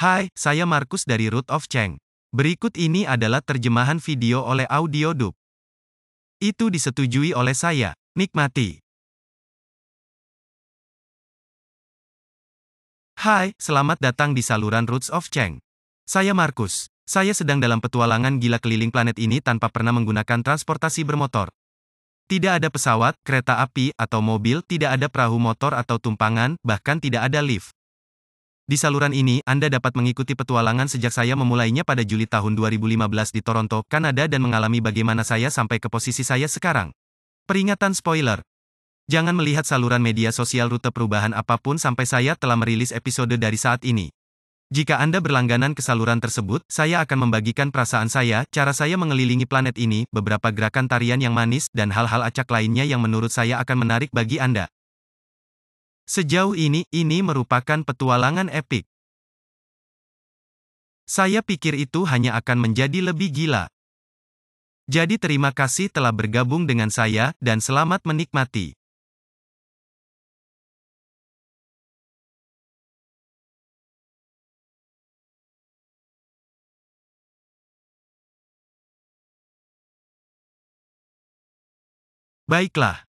Hai, saya Markus dari Root of Cheng. Berikut ini adalah terjemahan video oleh Dub. Itu disetujui oleh saya. Nikmati. Hai, selamat datang di saluran Roots of Cheng. Saya Markus. Saya sedang dalam petualangan gila keliling planet ini tanpa pernah menggunakan transportasi bermotor. Tidak ada pesawat, kereta api, atau mobil, tidak ada perahu motor atau tumpangan, bahkan tidak ada lift. Di saluran ini, Anda dapat mengikuti petualangan sejak saya memulainya pada Juli tahun 2015 di Toronto, Kanada dan mengalami bagaimana saya sampai ke posisi saya sekarang. Peringatan spoiler. Jangan melihat saluran media sosial rute perubahan apapun sampai saya telah merilis episode dari saat ini. Jika Anda berlangganan ke saluran tersebut, saya akan membagikan perasaan saya, cara saya mengelilingi planet ini, beberapa gerakan tarian yang manis, dan hal-hal acak lainnya yang menurut saya akan menarik bagi Anda. Sejauh ini, ini merupakan petualangan epik. Saya pikir itu hanya akan menjadi lebih gila. Jadi terima kasih telah bergabung dengan saya, dan selamat menikmati. Baiklah.